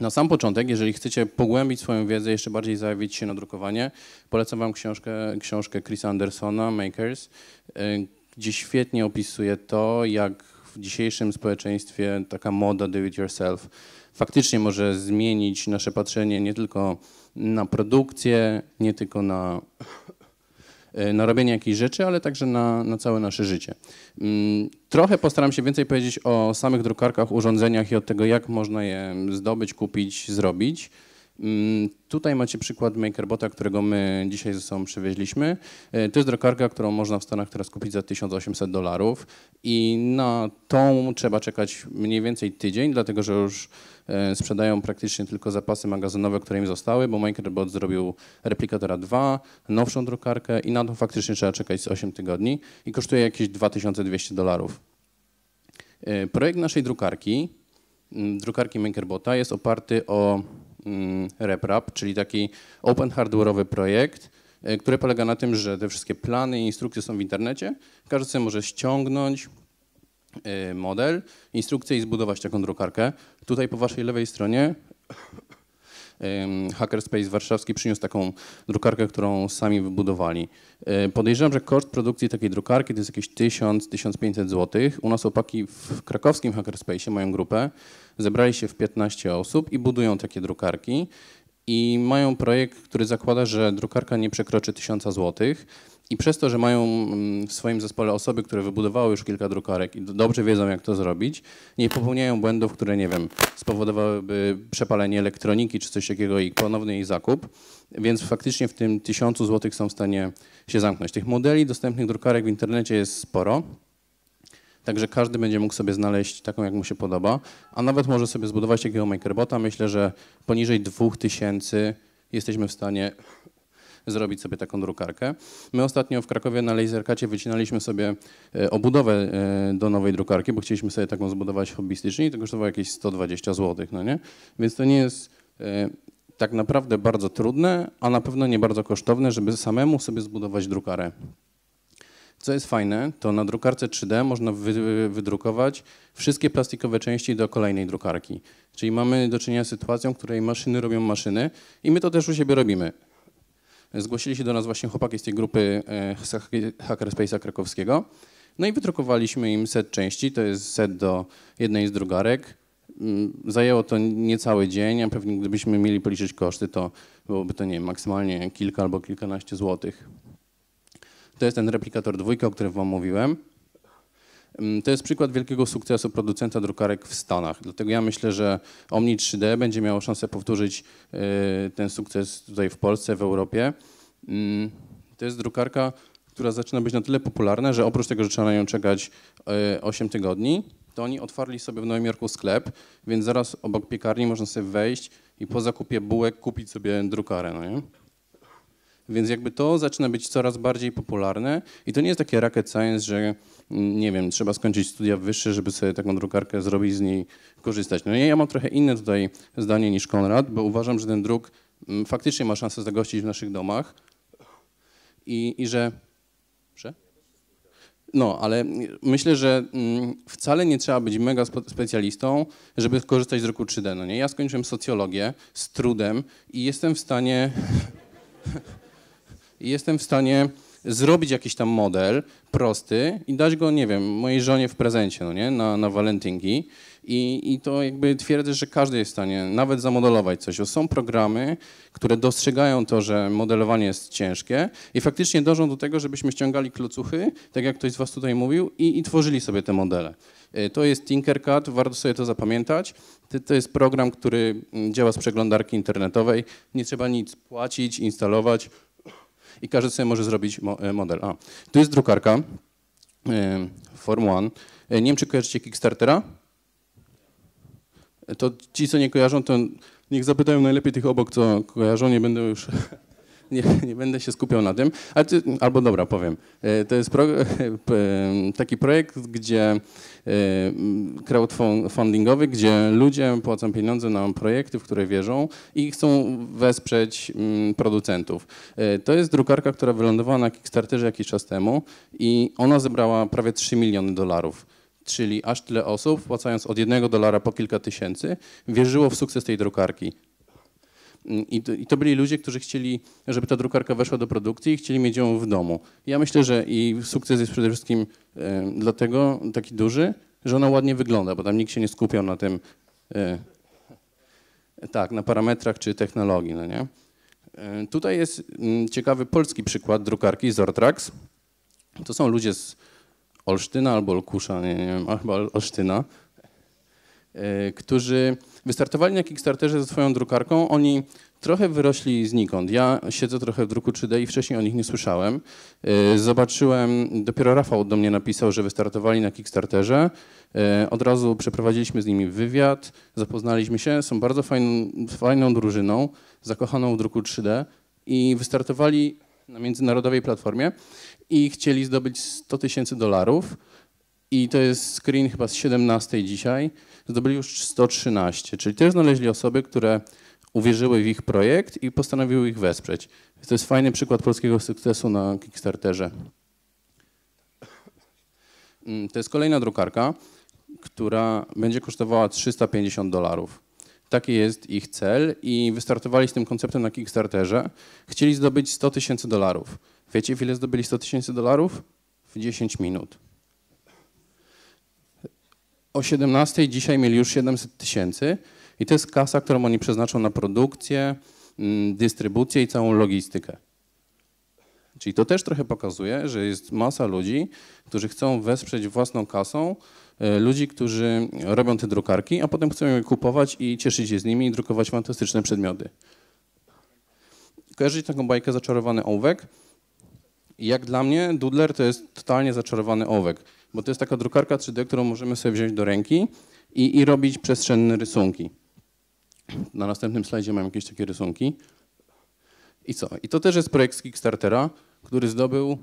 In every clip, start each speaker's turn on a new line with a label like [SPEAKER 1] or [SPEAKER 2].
[SPEAKER 1] Na sam początek, jeżeli chcecie pogłębić swoją wiedzę, jeszcze bardziej zajawić się na drukowanie, polecam wam książkę, książkę Chrisa Andersona, Makers, y, gdzie świetnie opisuje to, jak w dzisiejszym społeczeństwie taka moda do it yourself faktycznie może zmienić nasze patrzenie nie tylko na produkcję, nie tylko na E, na robienie jakichś rzeczy, ale także na, na całe nasze życie. Mm, trochę postaram się więcej powiedzieć o samych drukarkach, urządzeniach i od tego, jak można je zdobyć, kupić, zrobić. Mm, tutaj macie przykład MakerBota, którego my dzisiaj ze sobą przywieźliśmy. E, to jest drukarka, którą można w Stanach teraz kupić za 1800 dolarów i na tą trzeba czekać mniej więcej tydzień, dlatego że już e, sprzedają praktycznie tylko zapasy magazynowe, które im zostały, bo MakerBot zrobił replikatora 2, nowszą drukarkę i na to faktycznie trzeba czekać 8 tygodni i kosztuje jakieś 2200 dolarów. E, projekt naszej drukarki, mm, drukarki MakerBota jest oparty o Mm, RepRap, czyli taki open hardware'owy projekt, e, który polega na tym, że te wszystkie plany i instrukcje są w internecie. Każdy sobie może ściągnąć e, model, instrukcję i zbudować taką drukarkę. Tutaj po waszej lewej stronie Hackerspace Warszawski przyniósł taką drukarkę, którą sami wybudowali. Podejrzewam, że koszt produkcji takiej drukarki to jest jakieś 1000-1500 zł. U nas opaki w krakowskim Hackerspace, mają grupę, zebrali się w 15 osób i budują takie drukarki. I mają projekt, który zakłada, że drukarka nie przekroczy 1000 złotych. I przez to, że mają mm, w swoim zespole osoby, które wybudowały już kilka drukarek i dobrze wiedzą, jak to zrobić, nie popełniają błędów, które, nie wiem, spowodowałyby przepalenie elektroniki czy coś takiego i ponowny jej zakup, więc faktycznie w tym tysiącu złotych są w stanie się zamknąć. Tych modeli dostępnych drukarek w internecie jest sporo. Także każdy będzie mógł sobie znaleźć taką, jak mu się podoba, a nawet może sobie zbudować takiego makerbota. Myślę, że poniżej 2000 jesteśmy w stanie zrobić sobie taką drukarkę. My ostatnio w Krakowie na Laserkacie wycinaliśmy sobie e, obudowę e, do nowej drukarki, bo chcieliśmy sobie taką zbudować hobbystycznie i to kosztowało jakieś 120 zł, no nie? Więc to nie jest e, tak naprawdę bardzo trudne, a na pewno nie bardzo kosztowne, żeby samemu sobie zbudować drukarę. Co jest fajne, to na drukarce 3D można wydrukować wszystkie plastikowe części do kolejnej drukarki. Czyli mamy do czynienia z sytuacją, w której maszyny robią maszyny i my to też u siebie robimy zgłosili się do nas właśnie chłopaki z tej grupy e, Hackerspace'a krakowskiego. No i wydrukowaliśmy im set części, to jest set do jednej z drugarek. Mm, zajęło to niecały dzień, a pewnie gdybyśmy mieli policzyć koszty, to byłoby to, nie wiem, maksymalnie kilka albo kilkanaście złotych. To jest ten replikator dwójka, o którym wam mówiłem. To jest przykład wielkiego sukcesu producenta drukarek w Stanach. Dlatego ja myślę, że Omni 3D będzie miało szansę powtórzyć e, ten sukces tutaj w Polsce, w Europie. To jest drukarka, która zaczyna być na tyle popularna, że oprócz tego, że trzeba na nią czekać 8 e, tygodni, to oni otwarli sobie w Nowym Jorku sklep, więc zaraz obok piekarni można sobie wejść i po zakupie bułek kupić sobie drukarę. No nie? Więc jakby to zaczyna być coraz bardziej popularne i to nie jest takie rocket science, że mm, nie wiem, trzeba skończyć studia wyższe, żeby sobie taką drukarkę zrobić, z niej korzystać. No ja mam trochę inne tutaj zdanie niż Konrad, bo uważam, że ten druk mm, faktycznie ma szansę zagościć w naszych domach i, i że... że? No, ale mm, myślę, że wcale nie trzeba być mega specjalistą, żeby korzystać z druku 3D. No nie? Ja skończyłem socjologię z trudem i jestem w stanie... i jestem w stanie zrobić jakiś tam model prosty i dać go, nie wiem, mojej żonie w prezencie, no nie, na, na walentynki. I, I to jakby twierdzę, że każdy jest w stanie nawet zamodelować coś. Bo są programy, które dostrzegają to, że modelowanie jest ciężkie i faktycznie dążą do tego, żebyśmy ściągali klocuchy, tak jak ktoś z was tutaj mówił, i, i tworzyli sobie te modele. E, to jest Tinkercad, warto sobie to zapamiętać. To jest program, który mm, działa z przeglądarki internetowej. Nie trzeba nic płacić, instalować i każdy sobie może zrobić e, model. A, tu jest drukarka e, Form One. E, nie wiem, czy kojarzycie Kickstartera? To ci, co nie kojarzą, to niech zapytają najlepiej tych obok, co kojarzą, nie będę już nie, nie będę się skupiał na tym, ty, albo dobra, powiem. E, to jest pro, e, e, taki projekt, gdzie crowdfundingowy, gdzie ludzie płacą pieniądze na projekty, w które wierzą i chcą wesprzeć producentów. To jest drukarka, która wylądowała na Kickstarterze jakiś czas temu i ona zebrała prawie 3 miliony dolarów czyli aż tyle osób, płacając od jednego dolara po kilka tysięcy, wierzyło w sukces tej drukarki. I to, I to, byli ludzie, którzy chcieli, żeby ta drukarka weszła do produkcji i chcieli mieć ją w domu. Ja myślę, że i sukces jest przede wszystkim e, dlatego taki duży, że ona ładnie wygląda, bo tam nikt się nie skupiał na tym, e, tak, na parametrach czy technologii, no nie? E, tutaj jest mm, ciekawy polski przykład drukarki Zortrax. To są ludzie z Olsztyna albo Olkusza, nie, nie wiem, chyba Olsztyna, którzy Wystartowali na Kickstarterze ze swoją drukarką. Oni trochę wyrośli znikąd. Ja siedzę trochę w druku 3D i wcześniej o nich nie słyszałem. E, zobaczyłem, dopiero Rafał do mnie napisał, że wystartowali na Kickstarterze. E, od razu przeprowadziliśmy z nimi wywiad, zapoznaliśmy się. Są bardzo fajną, fajną drużyną, zakochaną w druku 3D i wystartowali na międzynarodowej platformie i chcieli zdobyć 100 tysięcy dolarów i to jest screen chyba z 17 dzisiaj, zdobyli już 113, czyli też znaleźli osoby, które uwierzyły w ich projekt i postanowiły ich wesprzeć. To jest fajny przykład polskiego sukcesu na Kickstarterze. Mm, to jest kolejna drukarka, która będzie kosztowała 350 dolarów. Taki jest ich cel i wystartowali z tym konceptem na Kickstarterze. Chcieli zdobyć 100 tysięcy dolarów. Wiecie, w ile zdobyli 100 tysięcy dolarów? W 10 minut o 17 dzisiaj mieli już 700 tysięcy i to jest kasa, którą oni przeznaczą na produkcję, mm, dystrybucję i całą logistykę. Czyli to też trochę pokazuje, że jest masa ludzi, którzy chcą wesprzeć własną kasą e, ludzi, którzy robią te drukarki, a potem chcą je kupować i cieszyć się z nimi i drukować fantastyczne przedmioty. Kojarzycie taką bajkę Zaczarowany Ołówek? Jak dla mnie Dudler to jest totalnie zaczarowany ołówek bo to jest taka drukarka 3D, którą możemy sobie wziąć do ręki i, i robić przestrzenne rysunki. Na następnym slajdzie mam jakieś takie rysunki. I co? I to też jest projekt z Kickstartera, który zdobył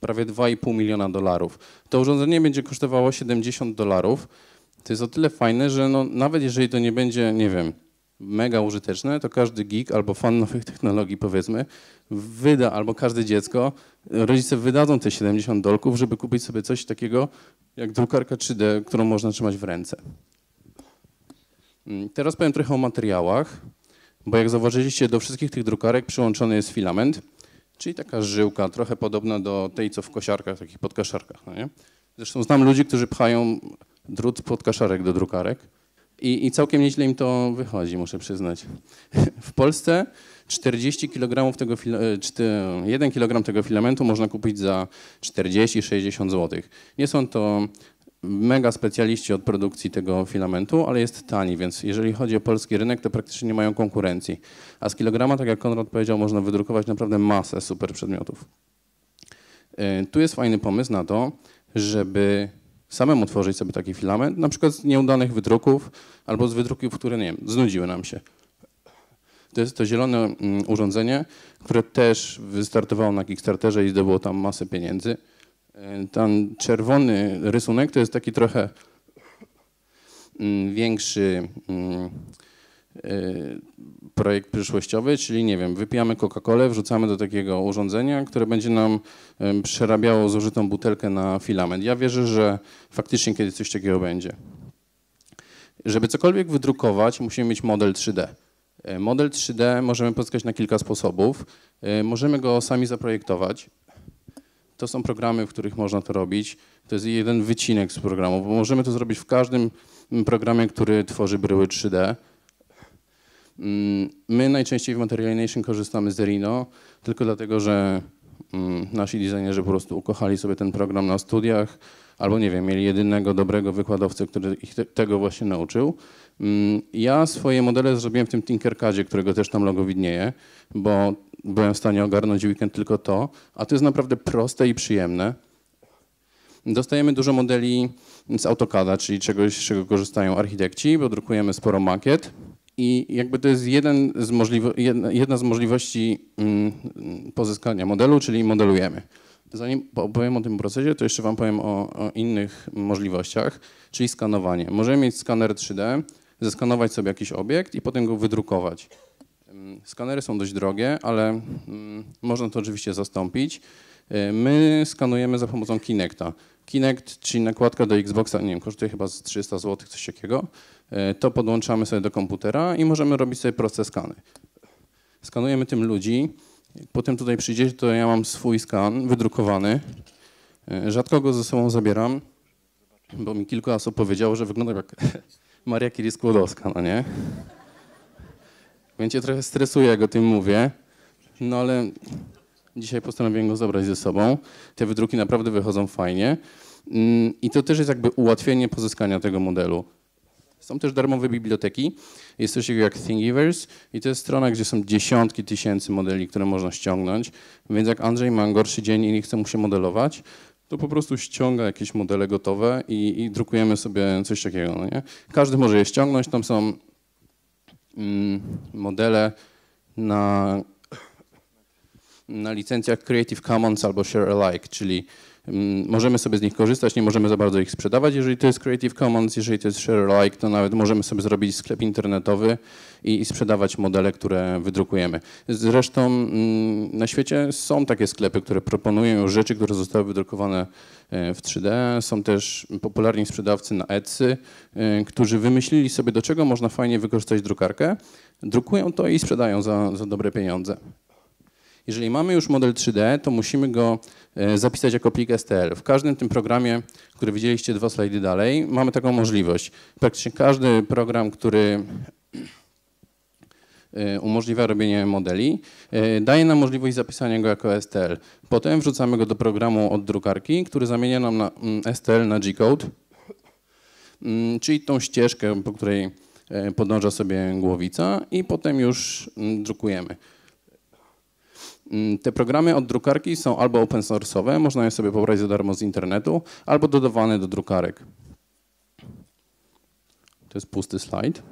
[SPEAKER 1] prawie 2,5 miliona dolarów. To urządzenie będzie kosztowało 70 dolarów. To jest o tyle fajne, że no, nawet jeżeli to nie będzie, nie wiem, mega użyteczne, to każdy geek albo fan nowych technologii powiedzmy wyda, albo każde dziecko, rodzice wydadzą te 70 dolków, żeby kupić sobie coś takiego jak drukarka 3D, którą można trzymać w ręce. Mm, teraz powiem trochę o materiałach, bo jak zauważyliście, do wszystkich tych drukarek przyłączony jest filament, czyli taka żyłka, trochę podobna do tej, co w kosiarkach, takich podkaszarkach. No nie? Zresztą znam ludzi, którzy pchają drut podkaszarek do drukarek. I, I, całkiem nieźle im to wychodzi, muszę przyznać. W Polsce 40 kg tego, 1 e, kg tego filamentu można kupić za 40-60 zł. Nie są to mega specjaliści od produkcji tego filamentu, ale jest tani, więc jeżeli chodzi o polski rynek, to praktycznie nie mają konkurencji. A z kilograma, tak jak Konrad powiedział, można wydrukować naprawdę masę super przedmiotów. E, tu jest fajny pomysł na to, żeby samemu tworzyć sobie taki filament, na przykład z nieudanych wydruków albo z wydruków, które, nie wiem, znudziły nam się. To jest to zielone mm, urządzenie, które też wystartowało na Kickstarterze i zdobyło tam masę pieniędzy. E, ten czerwony rysunek to jest taki trochę mm, większy mm, Y, projekt przyszłościowy, czyli nie wiem, wypijamy Coca-Colę, wrzucamy do takiego urządzenia, które będzie nam przerabiało zużytą butelkę na filament. Ja wierzę, że faktycznie kiedyś coś takiego będzie. Żeby cokolwiek wydrukować, musimy mieć model 3D. E, model 3D możemy pozyskać na kilka sposobów. E, możemy go sami zaprojektować. To są programy, w których można to robić. To jest jeden wycinek z programu, bo możemy to zrobić w każdym programie, który tworzy bryły 3D. Mm, my najczęściej w Material Nation korzystamy z Rhino, tylko dlatego, że mm, nasi designerzy po prostu ukochali sobie ten program na studiach, albo nie wiem, mieli jedynego dobrego wykładowcę, który ich te, tego właśnie nauczył. Mm, ja swoje modele zrobiłem w tym Tinkercadzie, którego też tam logo widnieje, bo byłem w stanie ogarnąć weekend tylko to, a to jest naprawdę proste i przyjemne. Dostajemy dużo modeli z AutoCAD, czyli czegoś, z czego korzystają architekci, bo drukujemy sporo makiet. I jakby to jest jeden z jedna, jedna, z możliwości mm, pozyskania modelu, czyli modelujemy. Zanim opowiem o tym procesie, to jeszcze wam powiem o, o innych możliwościach, czyli skanowanie. Możemy mieć skaner 3D, zeskanować sobie jakiś obiekt i potem go wydrukować. Mm, skanery są dość drogie, ale mm, można to oczywiście zastąpić. Y, my skanujemy za pomocą Kinecta. Kinect, czyli nakładka do Xboxa, nie wiem, kosztuje chyba z 300 zł, coś takiego. E, to podłączamy sobie do komputera i możemy robić sobie proste skany. Skanujemy tym ludzi. Potem tutaj przyjdziecie, to ja mam swój skan wydrukowany. E, rzadko go ze sobą zabieram, bo mi kilka osób powiedziało, że wygląda jak Maria Curie-Skłodowska, no nie? Więc się trochę stresuję, jak o tym mówię. No ale Dzisiaj postanowiłem go zabrać ze sobą. Te wydruki naprawdę wychodzą fajnie. Mm, I to też jest jakby ułatwienie pozyskania tego modelu. Są też darmowe biblioteki. Jest coś takiego jak Thingiverse i to jest strona, gdzie są dziesiątki tysięcy modeli, które można ściągnąć. Więc jak Andrzej ma gorszy dzień i nie chce mu się modelować, to po prostu ściąga jakieś modele gotowe i, i drukujemy sobie coś takiego. No nie? Każdy może je ściągnąć. Tam są mm, modele na na licencjach Creative Commons albo Share Alike, czyli mm, możemy sobie z nich korzystać, nie możemy za bardzo ich sprzedawać. Jeżeli to jest Creative Commons, jeżeli to jest Share Alike, to nawet możemy sobie zrobić sklep internetowy i, i sprzedawać modele, które wydrukujemy. Zresztą mm, na świecie są takie sklepy, które proponują rzeczy, które zostały wydrukowane e, w 3D. Są też popularni sprzedawcy na Etsy, e, którzy wymyślili sobie, do czego można fajnie wykorzystać drukarkę. Drukują to i sprzedają za, za dobre pieniądze. Jeżeli mamy już model 3D, to musimy go e, zapisać jako plik STL. W każdym tym programie, który widzieliście dwa slajdy dalej, mamy taką możliwość. Praktycznie każdy program, który e, umożliwia robienie modeli, e, daje nam możliwość zapisania go jako STL. Potem wrzucamy go do programu od drukarki, który zamienia nam na mm, STL na G-code, mm, czyli tą ścieżkę, po której podąża sobie głowica i potem już mm, drukujemy. Mm, te programy od drukarki są albo open source'owe, można je sobie pobrać za darmo z internetu, albo dodawane do drukarek. To jest pusty slajd.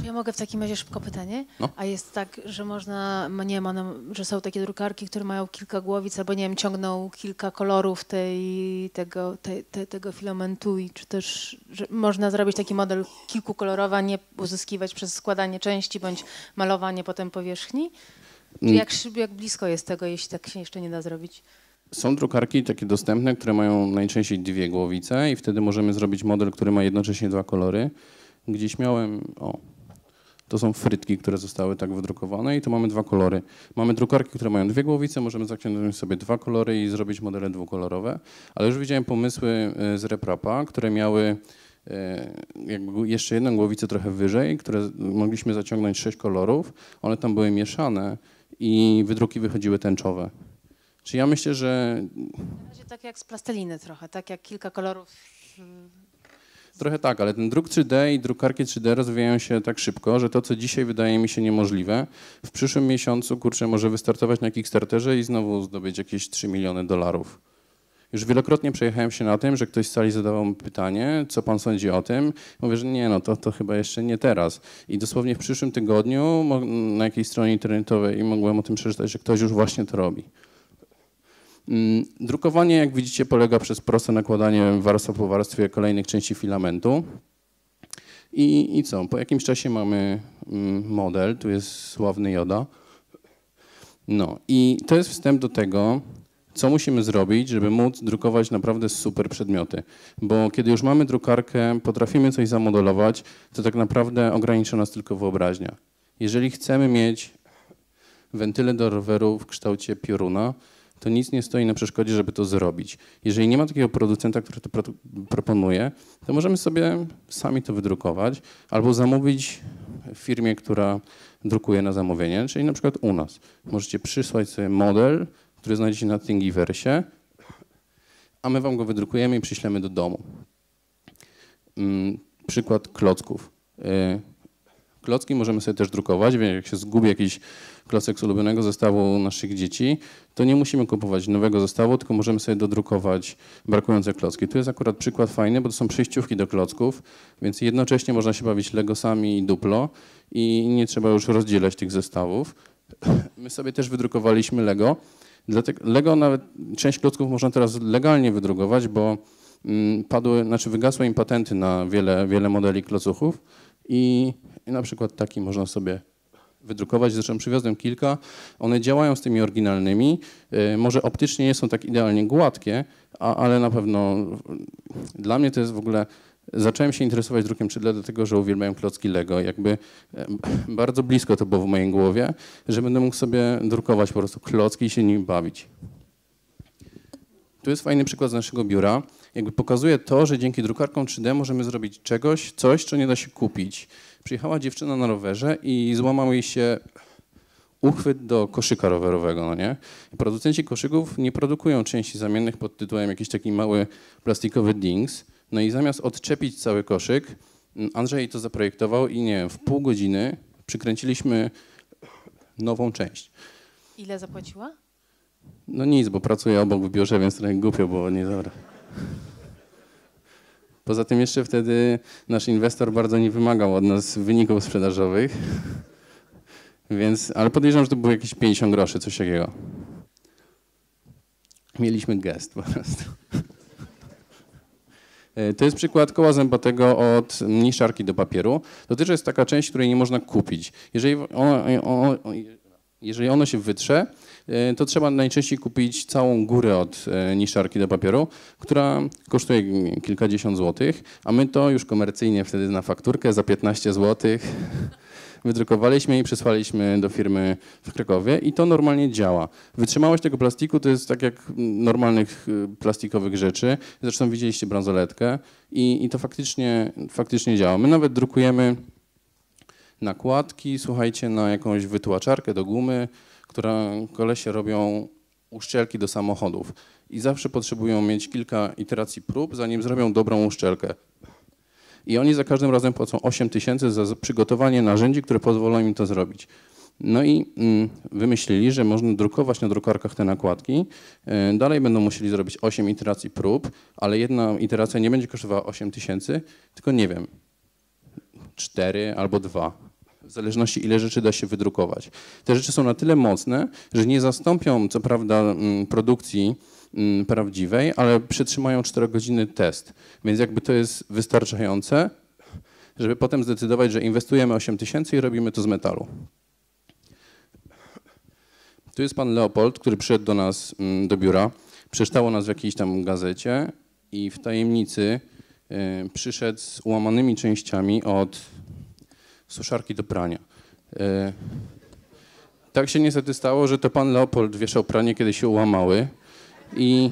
[SPEAKER 1] Czy ja mogę w takim razie szybko pytanie? No. A jest
[SPEAKER 2] tak, że można, nie ma, że są takie drukarki, które mają kilka głowic, albo nie wiem, ciągną kilka kolorów tej, tego, te, te, tego filamentu i czy też można zrobić taki model kilkukolorowy, a nie uzyskiwać przez składanie części bądź malowanie potem powierzchni? Mm. jak, jak blisko jest tego, jeśli tak się jeszcze nie da zrobić? Są
[SPEAKER 1] drukarki takie dostępne, które mają najczęściej dwie głowice i wtedy możemy zrobić model, który ma jednocześnie dwa kolory. Gdzieś miałem, o, to są frytki, które zostały tak wydrukowane i tu mamy dwa kolory. Mamy drukarki, które mają dwie głowice, możemy zaciągnąć sobie dwa kolory i zrobić modele dwukolorowe, ale już widziałem pomysły y, z Reprapa, które miały y, jakby jeszcze jedną głowicę trochę wyżej, które mogliśmy zaciągnąć sześć kolorów, one tam były mieszane, i wydruki wychodziły tęczowe. Czy ja myślę, że... Na
[SPEAKER 2] razie tak jak z plasteliny trochę, tak jak kilka kolorów...
[SPEAKER 1] Trochę tak, ale ten druk 3D i drukarki 3D rozwijają się tak szybko, że to, co dzisiaj wydaje mi się niemożliwe, w przyszłym miesiącu, kurczę, może wystartować na Kickstarterze i znowu zdobyć jakieś 3 miliony dolarów. Już wielokrotnie przejechałem się na tym, że ktoś z sali zadawał mi pytanie, co pan sądzi o tym. Mówię, że nie, no to, to chyba jeszcze nie teraz. I dosłownie w przyszłym tygodniu na jakiejś stronie internetowej mogłem o tym przeczytać, że ktoś już właśnie to robi. Mm, drukowanie, jak widzicie, polega przez proste nakładanie warstwa po warstwie kolejnych części filamentu. I, I co? Po jakimś czasie mamy mm, model, tu jest sławny joda. No i to jest wstęp do tego, co musimy zrobić, żeby móc drukować naprawdę super przedmioty. Bo kiedy już mamy drukarkę, potrafimy coś zamodelować, to tak naprawdę ogranicza nas tylko wyobraźnia. Jeżeli chcemy mieć wentylę do roweru w kształcie pioruna, to nic nie stoi na przeszkodzie, żeby to zrobić. Jeżeli nie ma takiego producenta, który to pro proponuje, to możemy sobie sami to wydrukować albo zamówić firmie, która drukuje na zamówienie, czyli na przykład u nas. Możecie przysłać sobie model, który znajdziecie na Thingiverse, a my wam go wydrukujemy i przyślemy do domu. Mm, przykład klocków. Y, klocki możemy sobie też drukować, więc jak się zgubi jakiś klocek z ulubionego zestawu naszych dzieci, to nie musimy kupować nowego zestawu, tylko możemy sobie dodrukować brakujące klocki. Tu jest akurat przykład fajny, bo to są przejściówki do klocków, więc jednocześnie można się bawić legosami i duplo i nie trzeba już rozdzielać tych zestawów. My sobie też wydrukowaliśmy lego, Dlatego Lego nawet, część klocków można teraz legalnie wydrukować, bo mm, padły, znaczy wygasły im patenty na wiele, wiele modeli klocuchów i, i na przykład taki można sobie wydrukować. Zresztą przywiozłem kilka. One działają z tymi oryginalnymi. Y, może optycznie nie są tak idealnie gładkie, a, ale na pewno dla mnie to jest w ogóle Zacząłem się interesować drukiem 3D dlatego, że uwielbiałem klocki Lego. Jakby bardzo blisko to było w mojej głowie, że będę mógł sobie drukować po prostu klocki i się nimi bawić. Tu jest fajny przykład z naszego biura. Jakby pokazuje to, że dzięki drukarkom 3D możemy zrobić czegoś, coś, co nie da się kupić. Przyjechała dziewczyna na rowerze i złamał jej się uchwyt do koszyka rowerowego, no nie? Producenci koszyków nie produkują części zamiennych pod tytułem jakiś taki mały plastikowy dings, no i zamiast odczepić cały koszyk, mm, Andrzej to zaprojektował i nie wiem, w pół godziny przykręciliśmy nową część.
[SPEAKER 2] Ile zapłaciła?
[SPEAKER 1] No nic, bo pracuję obok w biurze, więc trochę głupio było, nie dobra. Poza tym jeszcze wtedy nasz inwestor bardzo nie wymagał od nas wyników sprzedażowych. Więc, ale podejrzewam, że to było jakieś 50 groszy, coś takiego. Mieliśmy gest po prostu. E, to jest przykład koła zębatego od niszarki do papieru. To też jest taka część, której nie można kupić. Jeżeli ono, ono, jeżeli ono się wytrze, e, to trzeba najczęściej kupić całą górę od e, niszarki do papieru, która kosztuje kilkadziesiąt złotych, a my to już komercyjnie wtedy na fakturkę za 15 złotych wydrukowaliśmy i przesłaliśmy do firmy w Krakowie i to normalnie działa. Wytrzymałość tego plastiku to jest tak jak normalnych y, plastikowych rzeczy. Zresztą widzieliście bransoletkę i, i to faktycznie, faktycznie działa. My nawet drukujemy nakładki, słuchajcie, na jakąś wytłaczarkę do gumy, która kolesie robią uszczelki do samochodów i zawsze potrzebują mieć kilka iteracji prób, zanim zrobią dobrą uszczelkę. I oni za każdym razem płacą 8 tysięcy za przygotowanie narzędzi, które pozwolą im to zrobić. No i mm, wymyślili, że można drukować na drukarkach te nakładki. E, dalej będą musieli zrobić 8 iteracji prób, ale jedna iteracja nie będzie kosztowała 8 tysięcy, tylko nie wiem, 4 albo 2 w zależności ile rzeczy da się wydrukować. Te rzeczy są na tyle mocne, że nie zastąpią co prawda mm, produkcji Mm, prawdziwej, ale przytrzymają 4 godziny test. Więc jakby to jest wystarczające, żeby potem zdecydować, że inwestujemy 8 tysięcy i robimy to z metalu. Tu jest pan Leopold, który przyszedł do nas, mm, do biura, przeczytało nas w jakiejś tam gazecie i w tajemnicy y, przyszedł z ułamanymi częściami od suszarki do prania. Y, tak się niestety stało, że to pan Leopold wieszał pranie, kiedy się ułamały i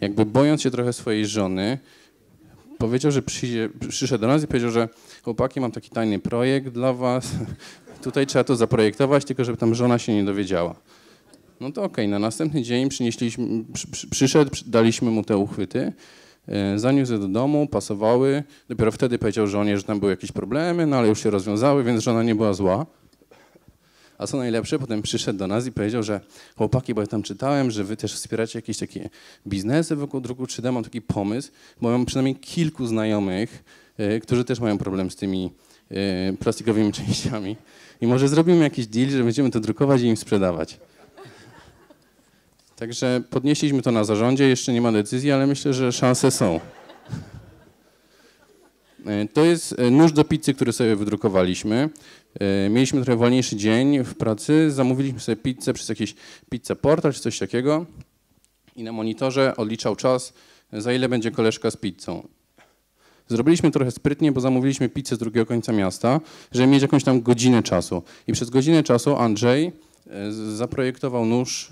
[SPEAKER 1] jakby bojąc się trochę swojej żony, powiedział, że przyjdzie, przyszedł do nas i powiedział, że chłopaki, mam taki tajny projekt dla was, tutaj trzeba to zaprojektować, tylko żeby tam żona się nie dowiedziała. No to okej, okay. na następny dzień przynieśliśmy, przyszedł, daliśmy mu te uchwyty, e, zaniósł je do domu, pasowały, dopiero wtedy powiedział żonie, że tam były jakieś problemy, no ale już się rozwiązały, więc żona nie była zła. A co najlepsze, potem przyszedł do nas i powiedział, że chłopaki, bo ja tam czytałem, że wy też wspieracie jakieś takie biznesy wokół druku 3D, mam taki pomysł, bo mam przynajmniej kilku znajomych, e, którzy też mają problem z tymi e, plastikowymi częściami i może zrobimy jakiś deal, że będziemy to drukować i im sprzedawać. Także podnieśliśmy to na zarządzie, jeszcze nie ma decyzji, ale myślę, że szanse są. E, to jest e, nóż do pizzy, który sobie wydrukowaliśmy. E, mieliśmy trochę wolniejszy dzień w pracy, zamówiliśmy sobie pizzę przez jakiś pizza portal czy coś takiego i na monitorze odliczał czas, za ile będzie koleżka z pizzą. Zrobiliśmy trochę sprytnie, bo zamówiliśmy pizzę z drugiego końca miasta, żeby mieć jakąś tam godzinę czasu. I przez godzinę czasu Andrzej zaprojektował nóż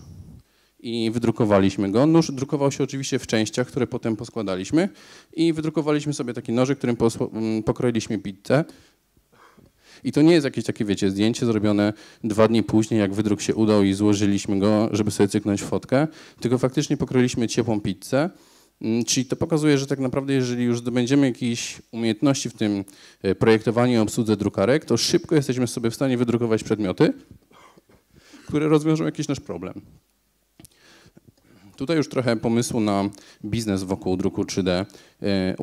[SPEAKER 1] i wydrukowaliśmy go. Nóż drukował się oczywiście w częściach, które potem poskładaliśmy i wydrukowaliśmy sobie taki nożyk, którym mm, pokroiliśmy pizzę. I to nie jest jakieś takie, wiecie, zdjęcie zrobione dwa dni później, jak wydruk się udał i złożyliśmy go, żeby sobie cyknąć fotkę, tylko faktycznie pokroiliśmy ciepłą pizzę. Mm, czyli to pokazuje, że tak naprawdę, jeżeli już zdobędziemy jakieś umiejętności w tym e, projektowaniu i obsłudze drukarek, to szybko jesteśmy sobie w stanie wydrukować przedmioty, które rozwiążą jakiś nasz problem. Tutaj już trochę pomysłu na biznes wokół druku 3D.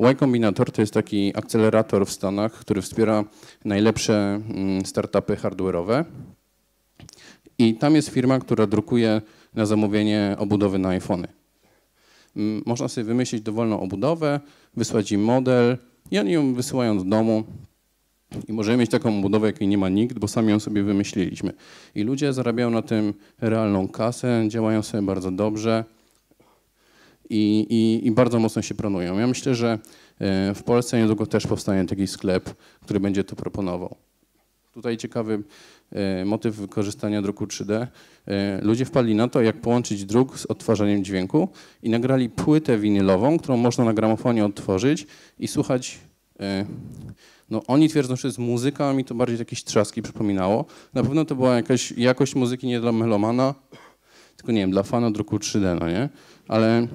[SPEAKER 1] Y, y Combinator to jest taki akcelerator w Stanach, który wspiera najlepsze mm, startupy hardware'owe. I tam jest firma, która drukuje na zamówienie obudowy na iPhony. Mm, można sobie wymyślić dowolną obudowę, wysłać im model i oni ją wysyłają do domu. I możemy mieć taką budowę, jakiej nie ma nikt, bo sami ją sobie wymyśliliśmy. I ludzie zarabiają na tym realną kasę, działają sobie bardzo dobrze i, i, i bardzo mocno się promują. Ja myślę, że e, w Polsce niedługo też powstanie taki sklep, który będzie to proponował. Tutaj ciekawy e, motyw wykorzystania druku 3D. E, ludzie wpadli na to, jak połączyć druk z odtwarzaniem dźwięku i nagrali płytę winylową, którą można na gramofonie odtworzyć i słuchać. No oni twierdzą, że jest muzyka, a mi to bardziej jakieś trzaski przypominało. Na pewno to była jakaś jakość muzyki nie dla melomana, tylko nie wiem, dla fana druku 3D, no nie? ale,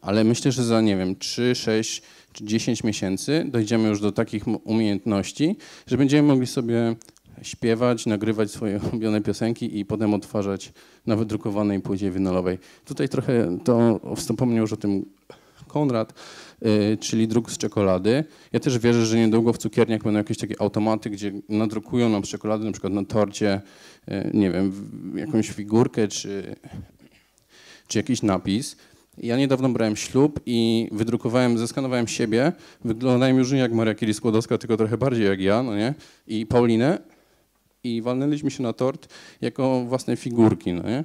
[SPEAKER 1] ale myślę, że za, nie wiem, 3, 6 czy 10 miesięcy dojdziemy już do takich umiejętności, że będziemy mogli sobie śpiewać, nagrywać swoje ulubione piosenki i potem odtwarzać na wydrukowanej płycie winylowej. Tutaj trochę to wspomniał już o tym Konrad, y, czyli druk z czekolady. Ja też wierzę, że niedługo w cukierniach będą jakieś takie automaty, gdzie nadrukują nam czekoladę, na przykład na torcie, y, nie wiem, jakąś figurkę czy czy jakiś napis. Ja niedawno brałem ślub i wydrukowałem, zeskanowałem siebie. Wyglądałem już nie jak Maria Curie-Skłodowska, tylko trochę bardziej jak ja, no nie? I Paulinę. I walnęliśmy się na tort jako własne figurki, no nie?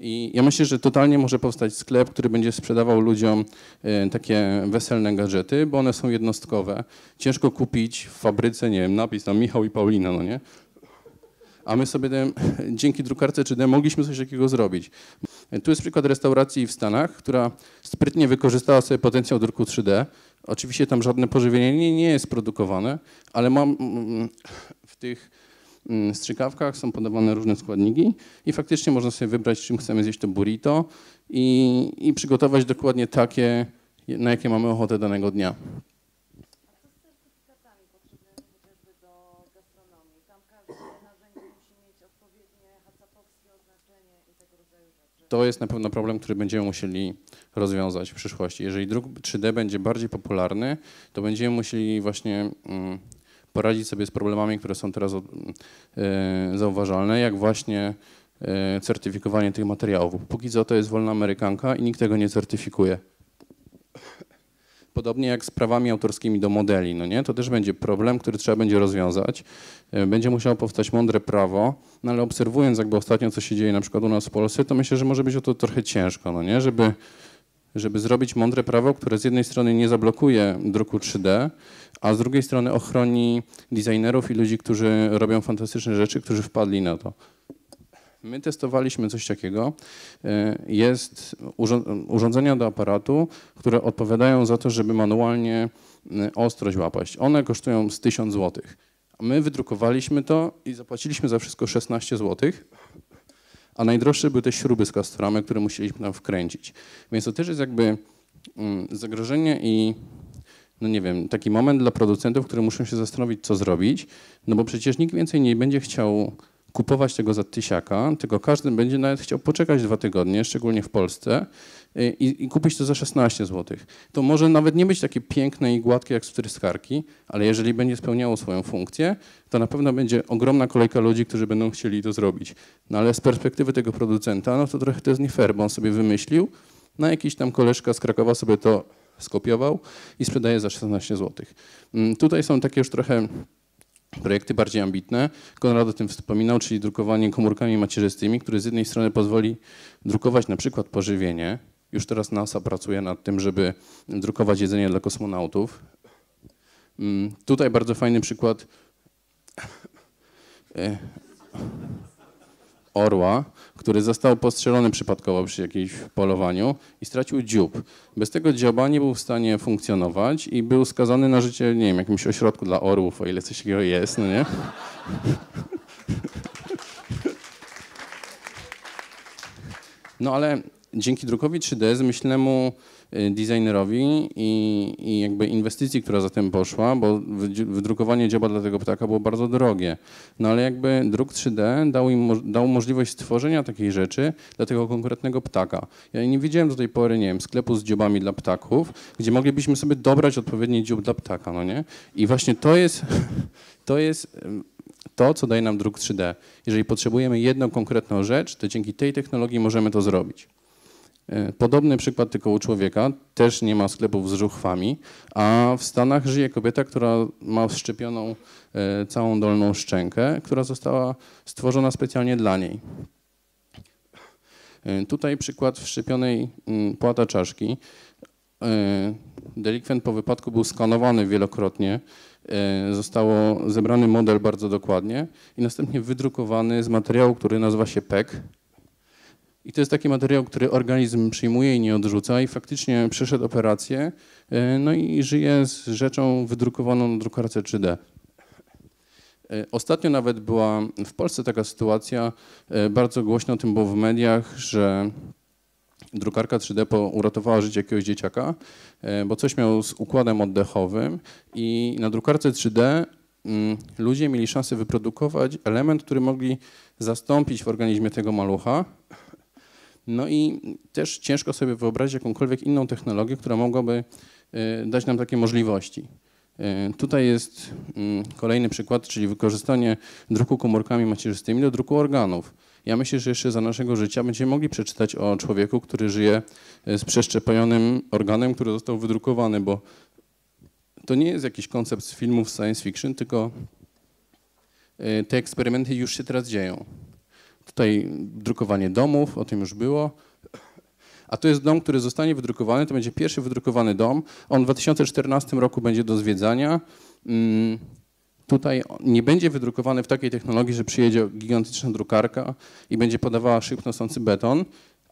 [SPEAKER 1] I ja myślę, że totalnie może powstać sklep, który będzie sprzedawał ludziom e, takie weselne gadżety, bo one są jednostkowe. Ciężko kupić w fabryce, nie wiem, napis na Michał i Paulina, no nie? a my sobie ten, dzięki drukarce 3D mogliśmy coś takiego zrobić. Tu jest przykład restauracji w Stanach, która sprytnie wykorzystała sobie potencjał druku 3D. Oczywiście tam żadne pożywienie nie, nie jest produkowane, ale mam mm, mm, w tych mm, strzykawkach są podawane różne składniki i faktycznie można sobie wybrać, czym chcemy zjeść to burrito i, i przygotować dokładnie takie, na jakie mamy ochotę danego dnia. to jest na pewno problem, który będziemy musieli rozwiązać w przyszłości. Jeżeli druk 3D będzie bardziej popularny, to będziemy musieli właśnie mm, poradzić sobie z problemami, które są teraz e, zauważalne, jak właśnie e, certyfikowanie tych materiałów. Póki co to jest wolna amerykanka i nikt tego nie certyfikuje. Podobnie jak z prawami autorskimi do modeli, no nie? To też będzie problem, który trzeba będzie rozwiązać. E, będzie musiało powstać mądre prawo, no ale obserwując jakby ostatnio, co się dzieje na przykład u nas w Polsce, to myślę, że może być o to trochę ciężko, no nie? Żeby, żeby zrobić mądre prawo, które z jednej strony nie zablokuje druku 3D, a z drugiej strony ochroni designerów i ludzi, którzy robią fantastyczne rzeczy, którzy wpadli na to. My testowaliśmy coś takiego. E, jest urządzenia do aparatu, które odpowiadają za to, żeby manualnie e, ostrość łapać. One kosztują z 1000 zł. My wydrukowaliśmy to i zapłaciliśmy za wszystko 16 zł. A najdroższe były te śruby z kastorami, które musieliśmy tam wkręcić. Więc to też jest jakby mm, zagrożenie i no nie wiem, taki moment dla producentów, które muszą się zastanowić, co zrobić, no bo przecież nikt więcej nie będzie chciał kupować tego za tysiaka, tylko każdy będzie nawet chciał poczekać dwa tygodnie, szczególnie w Polsce, i, i, kupić to za 16 zł. To może nawet nie być takie piękne i gładkie jak z skarki, ale jeżeli będzie spełniało swoją funkcję, to na pewno będzie ogromna kolejka ludzi, którzy będą chcieli to zrobić. No ale z perspektywy tego producenta, no to trochę to jest nie fair, bo on sobie wymyślił, na no, jakiś tam koleżka z Krakowa sobie to skopiował i sprzedaje za 16 zł. Mm, tutaj są takie już trochę Projekty bardziej ambitne, Konrad o tym wspominał, czyli drukowanie komórkami macierzystymi, które z jednej strony pozwoli drukować na przykład pożywienie. Już teraz NASA pracuje nad tym, żeby drukować jedzenie dla kosmonautów. Mm, tutaj bardzo fajny przykład. E, orła, który został postrzelony przypadkowo przy jakimś polowaniu i stracił dziób. Bez tego dzioba nie był w stanie funkcjonować i był skazany na życie, nie wiem, jakimś ośrodku dla orłów, o ile coś takiego jest, no nie? No ale dzięki drukowi 3D zmyślnemu Y, designerowi i, i, jakby inwestycji, która za tym poszła, bo wydrukowanie dzioba dla tego ptaka było bardzo drogie. No ale jakby druk 3D dał im dał możliwość stworzenia takiej rzeczy dla tego konkretnego ptaka. Ja nie widziałem do tej pory, nie wiem, sklepu z dziobami dla ptaków, gdzie moglibyśmy sobie dobrać odpowiedni dziób dla ptaka, no nie? I właśnie to jest, to jest to, co daje nam druk 3D. Jeżeli potrzebujemy jedną konkretną rzecz, to dzięki tej technologii możemy to zrobić. E, podobny przykład tylko u człowieka, też nie ma sklepów z żuchwami, a w Stanach żyje kobieta, która ma wszczepioną e, całą dolną szczękę, która została stworzona specjalnie dla niej. E, tutaj przykład wszczepionej mm, płata czaszki. Delikwent po wypadku był skanowany wielokrotnie, zostało zebrany model bardzo dokładnie i następnie wydrukowany z materiału, który nazywa się PEK, i to jest taki materiał, który organizm przyjmuje i nie odrzuca i faktycznie przeszedł operację, e, no i żyje z rzeczą wydrukowaną na drukarce 3D. E, ostatnio nawet była w Polsce taka sytuacja, e, bardzo głośno o tym było w mediach, że drukarka 3D uratowała życie jakiegoś dzieciaka, bo coś miał z układem oddechowym i na drukarce 3D mm, ludzie mieli szansę wyprodukować element, który mogli zastąpić w organizmie tego malucha no i też ciężko sobie wyobrazić jakąkolwiek inną technologię, która mogłaby e, dać nam takie możliwości. E, tutaj jest mm, kolejny przykład, czyli wykorzystanie druku komórkami macierzystymi do druku organów. Ja myślę, że jeszcze za naszego życia będziemy mogli przeczytać o człowieku, który żyje e, z przeszczepionym organem, który został wydrukowany, bo to nie jest jakiś koncept z filmów science fiction, tylko te eksperymenty już się teraz dzieją. Tutaj drukowanie domów, o tym już było. A to jest dom, który zostanie wydrukowany, to będzie pierwszy wydrukowany dom. On w 2014 roku będzie do zwiedzania. Mm, tutaj nie będzie wydrukowany w takiej technologii, że przyjedzie gigantyczna drukarka i będzie podawała szybnący beton,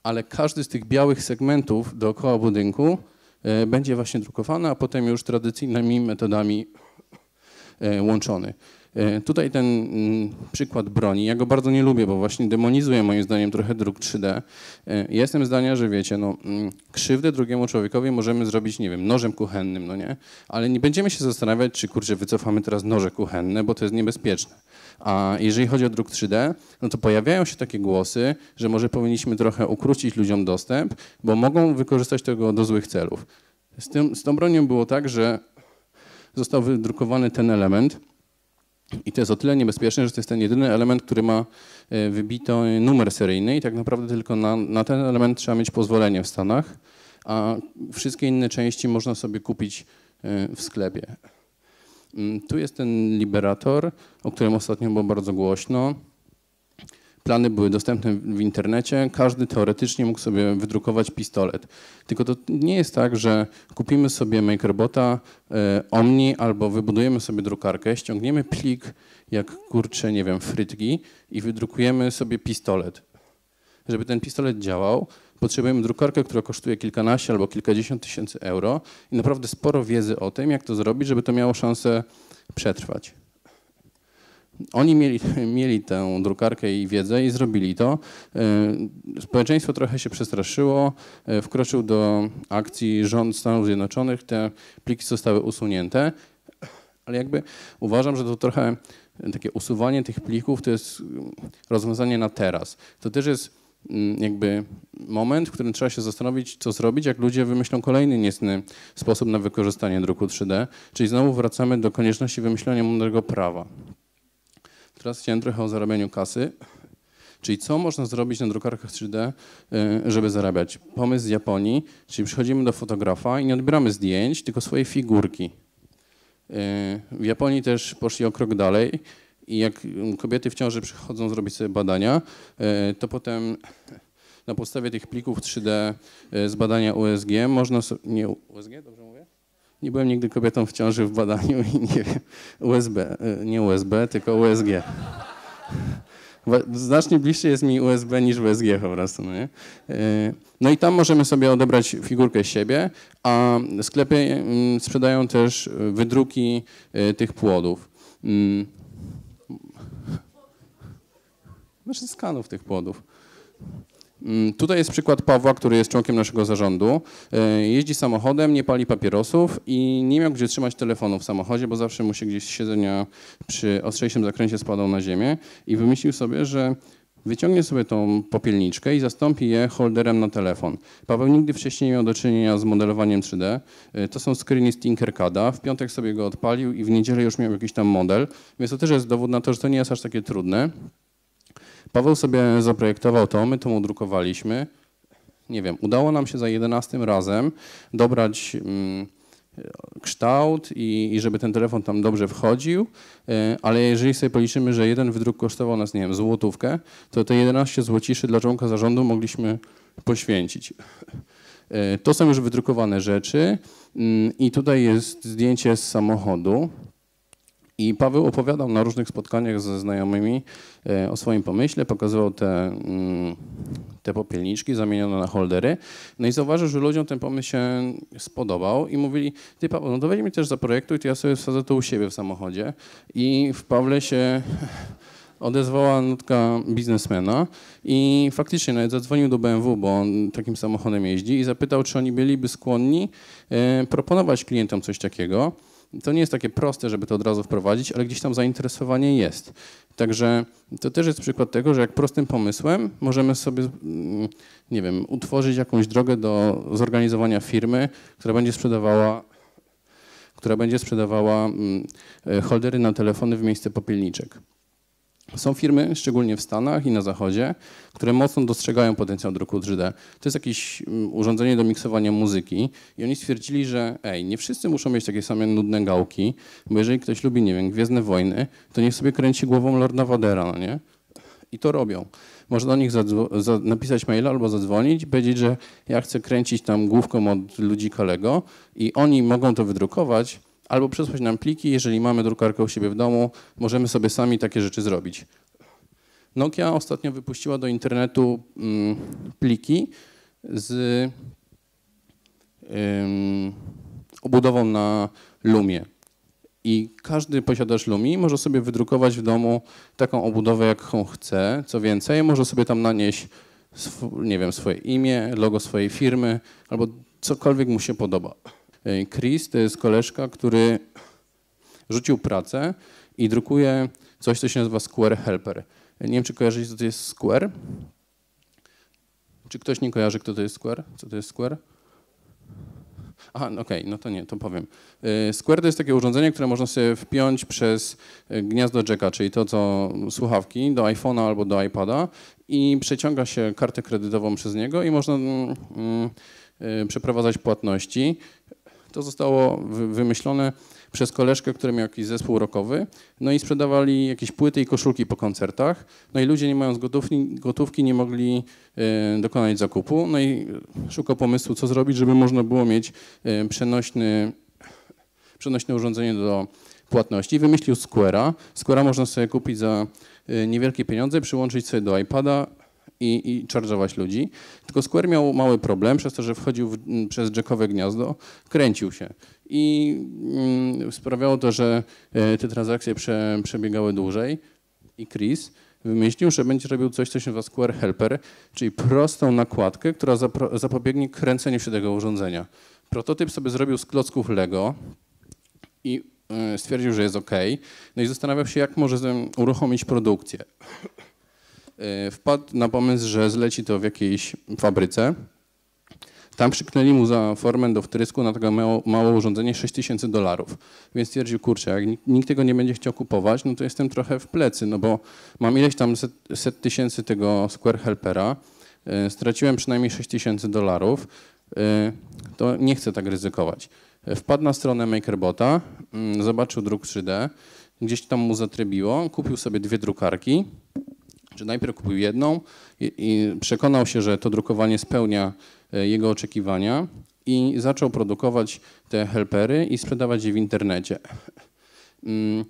[SPEAKER 1] ale każdy z tych białych segmentów dookoła budynku e, będzie właśnie drukowany, a potem już tradycyjnymi metodami e, łączony. E, tutaj ten mm, przykład broni, ja go bardzo nie lubię, bo właśnie demonizuje moim zdaniem trochę druk 3D. E, jestem zdania, że wiecie, no, mm, krzywdę drugiemu człowiekowi możemy zrobić, nie wiem, nożem kuchennym, no nie? Ale nie będziemy się zastanawiać, czy kurczę, wycofamy teraz noże kuchenne, bo to jest niebezpieczne. A jeżeli chodzi o druk 3D, no to pojawiają się takie głosy, że może powinniśmy trochę ukrócić ludziom dostęp, bo mogą wykorzystać tego do złych celów. Z, tym, z tą bronią było tak, że został wydrukowany ten element, i to jest o tyle niebezpieczne, że to jest ten jedyny element, który ma e, wybito numer seryjny i tak naprawdę tylko na, na ten element trzeba mieć pozwolenie w Stanach, a wszystkie inne części można sobie kupić e, w sklepie. Mm, tu jest ten liberator, o którym ostatnio było bardzo głośno plany były dostępne w internecie, każdy teoretycznie mógł sobie wydrukować pistolet. Tylko to nie jest tak, że kupimy sobie MakerBota e, Omni albo wybudujemy sobie drukarkę, ściągniemy plik jak kurcze, nie wiem, frytki i wydrukujemy sobie pistolet. Żeby ten pistolet działał, potrzebujemy drukarkę, która kosztuje kilkanaście albo kilkadziesiąt tysięcy euro i naprawdę sporo wiedzy o tym, jak to zrobić, żeby to miało szansę przetrwać. Oni mieli, mieli tę drukarkę i wiedzę i zrobili to. E, społeczeństwo trochę się przestraszyło, e, wkroczył do akcji rząd Stanów Zjednoczonych, te pliki zostały usunięte, ale jakby uważam, że to trochę takie usuwanie tych plików to jest mm, rozwiązanie na teraz. To też jest mm, jakby moment, w którym trzeba się zastanowić, co zrobić, jak ludzie wymyślą kolejny niecny sposób na wykorzystanie druku 3D, czyli znowu wracamy do konieczności wymyślenia mądrego prawa. Teraz chciałem trochę o zarabianiu kasy. Czyli co można zrobić na drukarkach 3D, e, żeby zarabiać? Pomysł z Japonii, czyli przychodzimy do fotografa i nie odbieramy zdjęć, tylko swojej figurki. E, w Japonii też poszli o krok dalej i jak kobiety w ciąży przychodzą zrobić sobie badania, e, to potem na podstawie tych plików 3D z badania USG można sobie, nie USG, dobrze nie byłem nigdy kobietą w ciąży w badaniu i nie wiem, USB, y, nie USB, tylko USG. Znacznie bliżej jest mi USB niż USG po prostu, no nie? Y, no i tam możemy sobie odebrać figurkę siebie, a sklepy mm, sprzedają też y, wydruki tych płodów. Mm. Znaczy skanów tych płodów. Mm, tutaj jest przykład Pawła, który jest członkiem naszego zarządu. E, jeździ samochodem, nie pali papierosów i nie miał gdzie trzymać telefonu w samochodzie, bo zawsze mu się gdzieś z siedzenia przy ostrzejszym zakręcie spadał na ziemię i wymyślił sobie, że wyciągnie sobie tą popielniczkę i zastąpi je holderem na telefon. Paweł nigdy wcześniej nie miał do czynienia z modelowaniem 3D. E, to są screeny z Tinkercada. W piątek sobie go odpalił i w niedzielę już miał jakiś tam model, więc to też jest dowód na to, że to nie jest aż takie trudne. Paweł sobie zaprojektował to, my to mu drukowaliśmy. Nie wiem, udało nam się za jedenastym razem dobrać mm, kształt i, i, żeby ten telefon tam dobrze wchodził, e, ale jeżeli sobie policzymy, że jeden wydruk kosztował nas, nie wiem, złotówkę, to te 11 złociszy dla członka zarządu mogliśmy poświęcić. E, to są już wydrukowane rzeczy mm, i tutaj jest zdjęcie z samochodu. I Paweł opowiadał na różnych spotkaniach ze znajomymi e, o swoim pomyśle, pokazywał te, mm, te popielniczki zamienione na holdery. No i zauważył, że ludziom ten pomysł się spodobał i mówili, ty Paweł, no to weź mi też zaprojektuj, to ja sobie wsadzę to u siebie w samochodzie. I w Pawle się odezwała nutka biznesmena i faktycznie nawet no, zadzwonił do BMW, bo on takim samochodem jeździ i zapytał, czy oni byliby skłonni e, proponować klientom coś takiego to nie jest takie proste, żeby to od razu wprowadzić, ale gdzieś tam zainteresowanie jest. Także to też jest przykład tego, że jak prostym pomysłem możemy sobie, mm, nie wiem, utworzyć jakąś drogę do zorganizowania firmy, która będzie sprzedawała która będzie sprzedawała mm, e, holdery na telefony w miejsce popielniczek. Są firmy, szczególnie w Stanach i na Zachodzie, które mocno dostrzegają potencjał druku 3D. To jest jakieś mm, urządzenie do miksowania muzyki i oni stwierdzili, że ej, nie wszyscy muszą mieć takie same nudne gałki, bo jeżeli ktoś lubi, nie wiem, Gwiezdne Wojny, to niech sobie kręci głową Lorda Vadera, no nie? I to robią. Można do nich napisać maila albo zadzwonić, powiedzieć, że ja chcę kręcić tam główką od ludzi kolego i oni mogą to wydrukować, albo przesłać nam pliki, jeżeli mamy drukarkę u siebie w domu, możemy sobie sami takie rzeczy zrobić. Nokia ostatnio wypuściła do internetu mm, pliki z ym, obudową na Lumie. I każdy posiadacz Lumi może sobie wydrukować w domu taką obudowę, jaką chce. Co więcej, może sobie tam nanieść nie wiem, swoje imię, logo swojej firmy albo cokolwiek mu się podoba. E, Chris to jest koleżka, który rzucił pracę i drukuje coś, co się nazywa Square Helper. E, nie wiem, czy kojarzycie, co to jest Square? Czy ktoś nie kojarzy, kto to jest Square? Co to jest Square? Aha, no okej, okay, no to nie, to powiem. E, square to jest takie urządzenie, które można sobie wpiąć przez gniazdo jacka, czyli to, co słuchawki, do iPhone'a albo do iPada i przeciąga się kartę kredytową przez niego i można mm, y, przeprowadzać płatności. To zostało wymyślone przez koleżkę, który miał jakiś zespół rockowy, no i sprzedawali jakieś płyty i koszulki po koncertach, no i ludzie nie mając gotówki, gotówki nie mogli y, dokonać zakupu, no i szukał pomysłu, co zrobić, żeby można było mieć y, przenośny, przenośne urządzenie do płatności. Wymyślił Square'a. Square'a można sobie kupić za e, niewielkie pieniądze, przyłączyć sobie do iPada i, i charge'ować ludzi. Tylko Square miał mały problem przez to, że wchodził w, mm, przez jackowe gniazdo, kręcił się. I mm, sprawiało to, że y, te transakcje prze, przebiegały dłużej i Chris wymyślił, że będzie robił coś, co się nazywa Square Helper, czyli prostą nakładkę, która zapro, zapobiegnie kręceniu się tego urządzenia. Prototyp sobie zrobił z klocków Lego i y, stwierdził, że jest ok. No i zastanawiał się, jak może uruchomić produkcję. Y, wpadł na pomysł, że zleci to w jakiejś fabryce. Tam przyknęli mu za formę do wtrysku na takie małe urządzenie 6000 dolarów. Więc stwierdził, kurczę, jak nikt, tego nie będzie chciał kupować, no to jestem trochę w plecy, no bo mam ileś tam set, set tysięcy tego Square Helpera, y, straciłem przynajmniej 6000 dolarów, y, to nie chcę tak ryzykować. Wpadł na stronę MakerBota, mm, zobaczył druk 3D, gdzieś tam mu zatrybiło, kupił sobie dwie drukarki, że najpierw kupił jedną i, i przekonał się, że to drukowanie spełnia e, jego oczekiwania i zaczął produkować te helpery i sprzedawać je w internecie. Mm,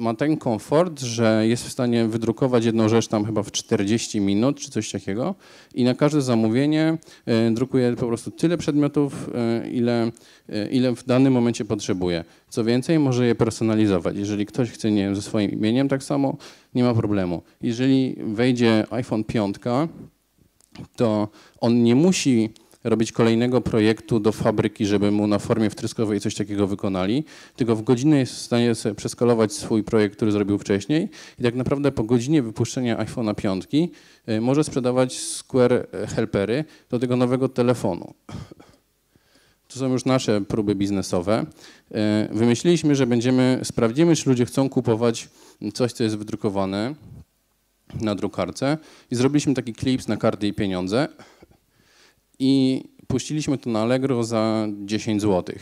[SPEAKER 1] ma ten komfort, że jest w stanie wydrukować jedną rzecz tam chyba w 40 minut czy coś takiego i na każde zamówienie e, drukuje po prostu tyle przedmiotów, e, ile, e, ile w danym momencie potrzebuje. Co więcej, może je personalizować. Jeżeli ktoś chce, nie wiem, ze swoim imieniem tak samo, nie ma problemu. Jeżeli wejdzie iPhone 5, to on nie musi robić kolejnego projektu do fabryki, żeby mu na formie wtryskowej coś takiego wykonali, tylko w godzinę jest w stanie sobie przeskalować swój projekt, który zrobił wcześniej i tak naprawdę po godzinie wypuszczenia iPhone'a 5 y, może sprzedawać Square y, Helpery do tego nowego telefonu. To są już nasze próby biznesowe. Y, wymyśliliśmy, że będziemy, sprawdzimy, czy ludzie chcą kupować coś, co jest wydrukowane na drukarce i zrobiliśmy taki klips na karty i pieniądze i puściliśmy to na Allegro za 10 zł.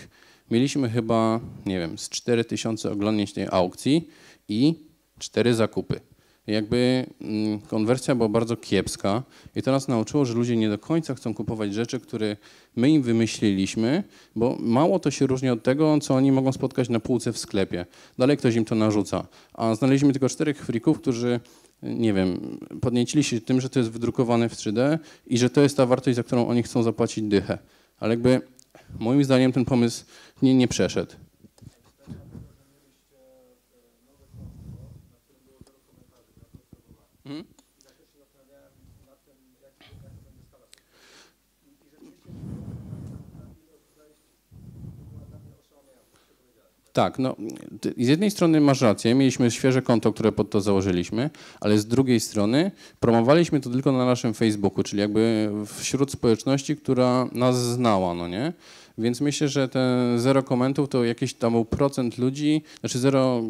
[SPEAKER 1] Mieliśmy chyba, nie wiem, z 4000 oglądnień oglądnięć tej aukcji i 4 zakupy. Jakby mm, konwersja była bardzo kiepska i to nas nauczyło, że ludzie nie do końca chcą kupować rzeczy, które my im wymyśliliśmy, bo mało to się różni od tego, co oni mogą spotkać na półce w sklepie. Dalej ktoś im to narzuca. A znaleźliśmy tylko czterech frików, którzy nie wiem, podniecili się tym, że to jest wydrukowane w 3D i że to jest ta wartość, za którą oni chcą zapłacić dychę. Ale jakby moim zdaniem ten pomysł nie, nie przeszedł. Tak, no z jednej strony masz rację, mieliśmy świeże konto, które pod to założyliśmy, ale z drugiej strony promowaliśmy to tylko na naszym Facebooku, czyli jakby wśród społeczności, która nas znała, no nie? Więc myślę, że te zero komentów to jakiś tam procent ludzi, znaczy zero,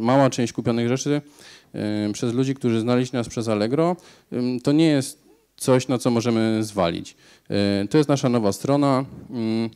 [SPEAKER 1] mała część kupionych rzeczy przez ludzi, którzy znali nas przez Allegro, to nie jest coś, na co możemy zwalić. E, to jest nasza nowa strona. Mm,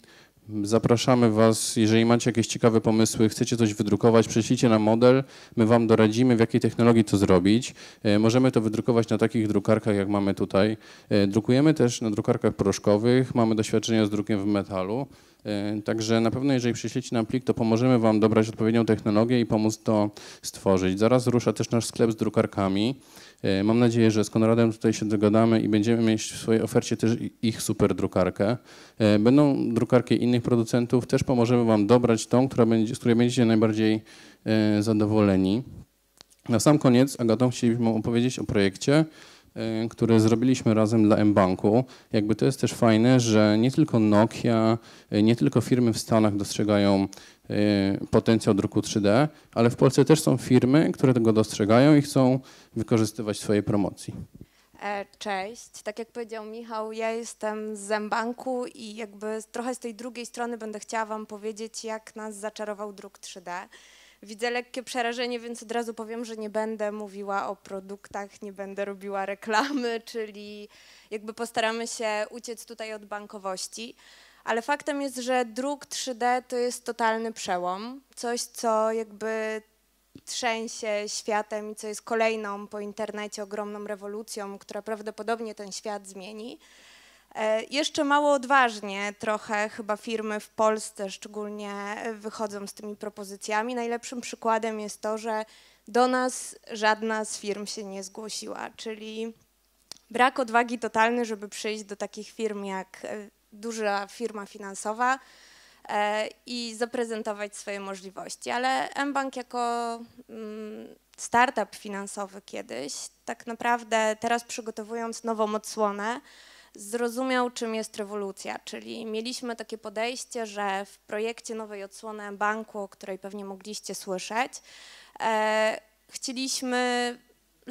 [SPEAKER 1] Zapraszamy Was, jeżeli macie jakieś ciekawe pomysły, chcecie coś wydrukować, prześlijcie nam model, my Wam doradzimy, w jakiej technologii to zrobić. E, możemy to wydrukować na takich drukarkach, jak mamy tutaj. E, drukujemy też na drukarkach proszkowych, mamy doświadczenia z drukiem w metalu. E, także na pewno, jeżeli prześlicie nam plik, to pomożemy Wam dobrać odpowiednią technologię i pomóc to stworzyć. Zaraz rusza też nasz sklep z drukarkami. E, mam nadzieję, że z Konradem tutaj się dogadamy i będziemy mieć w swojej ofercie też ich super drukarkę. E, będą drukarki innych producentów, też pomożemy Wam dobrać tą, która będzie, z której będziecie najbardziej e, zadowoleni. Na sam koniec Agatą chcielibyśmy opowiedzieć o projekcie, które zrobiliśmy razem dla M-Banku. Jakby to jest też fajne, że nie tylko Nokia, nie tylko firmy w Stanach dostrzegają Y, potencjał druku 3D, ale w Polsce też są firmy, które tego dostrzegają i chcą wykorzystywać w swojej promocji.
[SPEAKER 2] E, cześć. Tak jak powiedział Michał, ja jestem z Zembanku i jakby trochę z tej drugiej strony będę chciała Wam powiedzieć, jak nas zaczarował druk 3D. Widzę lekkie przerażenie, więc od razu powiem, że nie będę mówiła o produktach, nie będę robiła reklamy, czyli jakby postaramy się uciec tutaj od bankowości. Ale faktem jest, że druk 3D to jest totalny przełom. Coś, co jakby trzęsie światem i co jest kolejną po internecie ogromną rewolucją, która prawdopodobnie ten świat zmieni. E, jeszcze mało odważnie trochę chyba firmy w Polsce szczególnie wychodzą z tymi propozycjami. Najlepszym przykładem jest to, że do nas żadna z firm się nie zgłosiła, czyli brak odwagi totalny, żeby przyjść do takich firm jak e, duża firma finansowa e, i zaprezentować swoje możliwości. Ale mBank jako mm, startup finansowy kiedyś, tak naprawdę teraz przygotowując nową odsłonę, zrozumiał, czym jest rewolucja, czyli mieliśmy takie podejście, że w projekcie nowej odsłony banku, o której pewnie mogliście słyszeć, e, chcieliśmy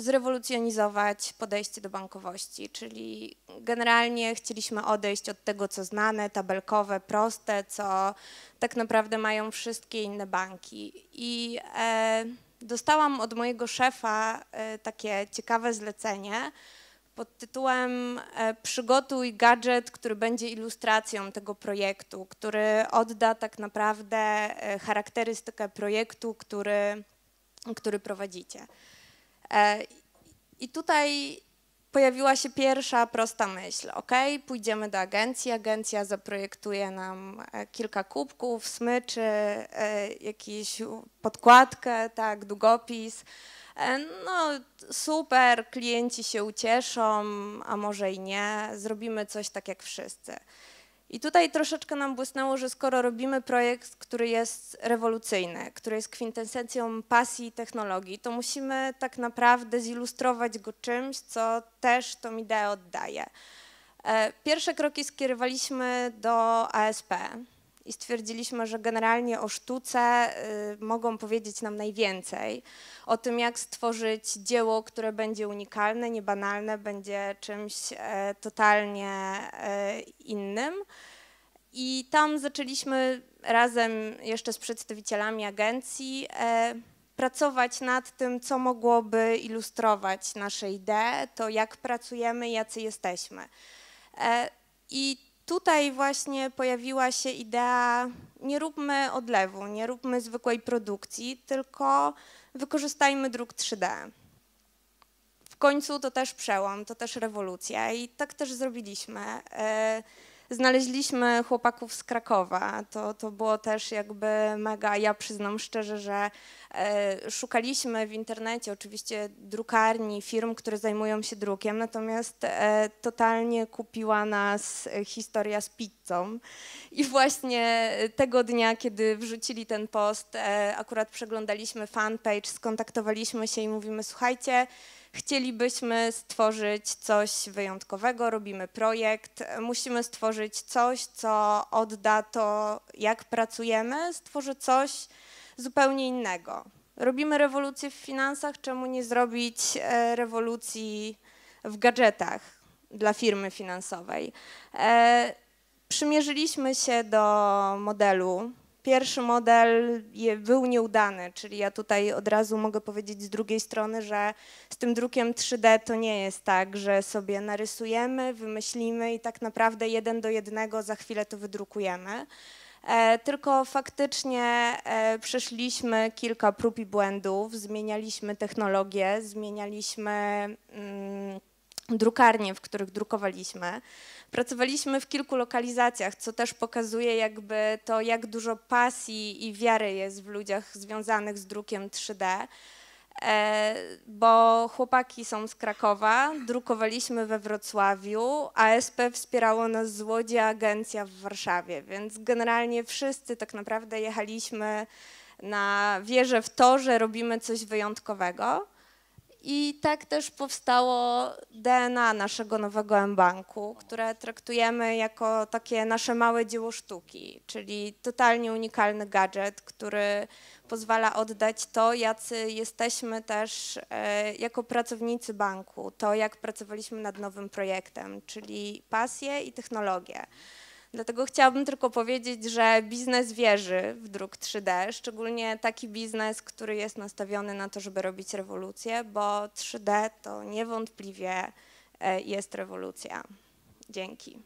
[SPEAKER 2] zrewolucjonizować podejście do bankowości, czyli generalnie chcieliśmy odejść od tego, co znane, tabelkowe, proste, co tak naprawdę mają wszystkie inne banki. I e, dostałam od mojego szefa e, takie ciekawe zlecenie pod tytułem e, Przygotuj gadżet, który będzie ilustracją tego projektu, który odda tak naprawdę e, charakterystykę projektu, który, który prowadzicie. E, I tutaj pojawiła się pierwsza prosta myśl. OK, pójdziemy do agencji, agencja zaprojektuje nam e, kilka kubków, smyczy, e, jakąś podkładkę, tak, długopis. No super, klienci się ucieszą, a może i nie, zrobimy coś tak jak wszyscy. I tutaj troszeczkę nam błysnęło, że skoro robimy projekt, który jest rewolucyjny, który jest kwintesencją pasji i technologii, to musimy tak naprawdę zilustrować go czymś, co też tą ideę oddaje. E, pierwsze kroki skierowaliśmy do ASP, i stwierdziliśmy, że generalnie o sztuce y, mogą powiedzieć nam najwięcej. O tym, jak stworzyć dzieło, które będzie unikalne, niebanalne, będzie czymś e, totalnie e, innym. I tam zaczęliśmy razem jeszcze z przedstawicielami agencji e, pracować nad tym, co mogłoby ilustrować nasze idee, to jak pracujemy, jacy jesteśmy. I tutaj właśnie pojawiła się idea, nie róbmy odlewu, nie róbmy zwykłej produkcji, tylko wykorzystajmy druk 3D. W końcu to też przełom, to też rewolucja i tak też zrobiliśmy. Yy, znaleźliśmy chłopaków z Krakowa. To, to było też jakby mega, ja przyznam szczerze, że e, szukaliśmy w internecie oczywiście drukarni, firm, które zajmują się drukiem, natomiast e, totalnie kupiła nas historia z pizzą. I właśnie tego dnia, kiedy wrzucili ten post, e, akurat przeglądaliśmy fanpage, skontaktowaliśmy się i mówimy, słuchajcie, Chcielibyśmy stworzyć coś wyjątkowego, robimy projekt, musimy stworzyć coś, co odda to, jak pracujemy, stworzy coś zupełnie innego. Robimy rewolucję w finansach, czemu nie zrobić e, rewolucji w gadżetach dla firmy finansowej? E, przymierzyliśmy się do modelu pierwszy model był nieudany, czyli ja tutaj od razu mogę powiedzieć z drugiej strony, że z tym drukiem 3D to nie jest tak, że sobie narysujemy, wymyślimy i tak naprawdę jeden do jednego za chwilę to wydrukujemy. E, tylko faktycznie e, przeszliśmy kilka prób i błędów, zmienialiśmy technologię, zmienialiśmy. Mm, drukarnie, w których drukowaliśmy. Pracowaliśmy w kilku lokalizacjach, co też pokazuje jakby to, jak dużo pasji i wiary jest w ludziach związanych z drukiem 3D. E, bo chłopaki są z Krakowa, drukowaliśmy we Wrocławiu, ASP wspierało nas z Łodzi agencja w Warszawie, więc generalnie wszyscy tak naprawdę jechaliśmy na wieżę w to, że robimy coś wyjątkowego. I tak też powstało DNA naszego nowego embanku, banku które traktujemy jako takie nasze małe dzieło sztuki, czyli totalnie unikalny gadżet, który pozwala oddać to, jacy jesteśmy też e, jako pracownicy banku, to jak pracowaliśmy nad nowym projektem, czyli pasję i technologię. Dlatego chciałabym tylko powiedzieć, że biznes wierzy w druk 3D, szczególnie taki biznes, który jest nastawiony na to, żeby robić rewolucję, bo 3D to niewątpliwie e, jest rewolucja. Dzięki.